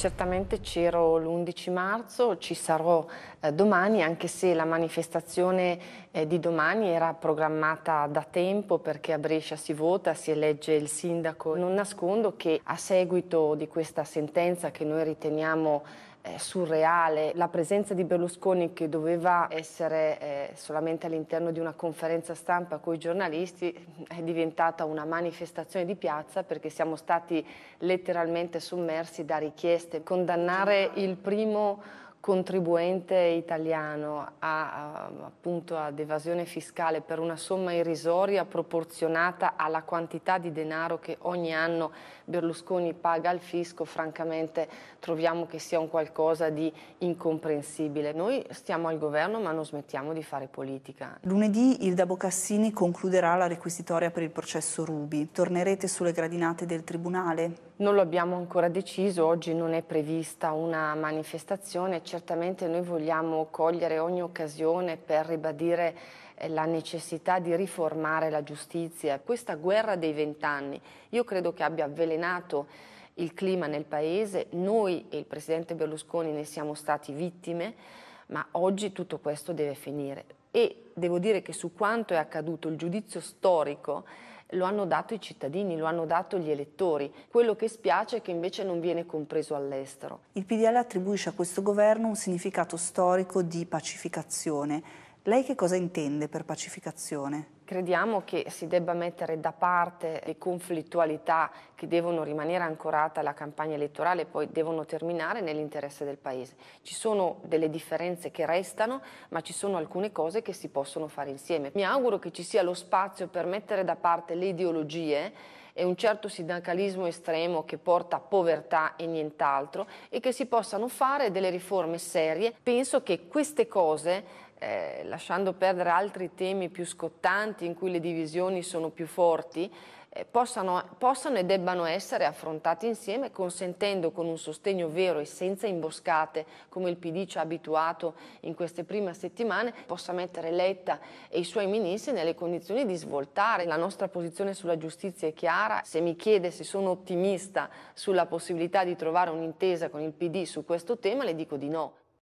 Certamente c'ero l'11 marzo, ci sarò eh, domani anche se la manifestazione eh, di domani era programmata da tempo perché a Brescia si vota, si elegge il sindaco. Non nascondo che a seguito di questa sentenza che noi riteniamo eh, surreale. La presenza di Berlusconi che doveva essere eh, solamente all'interno di una conferenza stampa con i giornalisti è diventata una manifestazione di piazza perché siamo stati letteralmente sommersi da richieste. Condannare il primo contribuente italiano a, eh, appunto, ad evasione fiscale per una somma irrisoria proporzionata alla quantità di denaro che ogni anno Berlusconi paga al fisco, francamente troviamo che sia un qualcosa di incomprensibile. Noi stiamo al governo ma non smettiamo di fare politica. Lunedì il Dabo Cassini concluderà la requisitoria per il processo Rubi. Tornerete sulle gradinate del Tribunale? Non lo abbiamo ancora deciso, oggi non è prevista una manifestazione, certamente noi vogliamo cogliere ogni occasione per ribadire eh, la necessità di riformare la giustizia. Questa guerra dei vent'anni io credo che abbia avvelenato il clima nel Paese, noi e il Presidente Berlusconi ne siamo stati vittime, ma oggi tutto questo deve finire. E devo dire che su quanto è accaduto il giudizio storico lo hanno dato i cittadini, lo hanno dato gli elettori. Quello che spiace è che invece non viene compreso all'estero. Il PDL attribuisce a questo governo un significato storico di pacificazione lei che cosa intende per pacificazione? Crediamo che si debba mettere da parte le conflittualità che devono rimanere ancorate alla campagna elettorale e poi devono terminare nell'interesse del Paese. Ci sono delle differenze che restano, ma ci sono alcune cose che si possono fare insieme. Mi auguro che ci sia lo spazio per mettere da parte le ideologie e un certo sindacalismo estremo che porta a povertà e nient'altro e che si possano fare delle riforme serie. Penso che queste cose eh, lasciando perdere altri temi più scottanti in cui le divisioni sono più forti, eh, possano, possano, e debbano essere affrontati insieme consentendo con un sostegno vero e senza imboscate come il PD ci ha abituato in queste prime settimane possa mettere Letta e i suoi ministri nelle condizioni di svoltare. La nostra posizione sulla giustizia è chiara, se mi chiede se sono ottimista sulla possibilità di trovare un'intesa con il PD su questo tema le dico di no.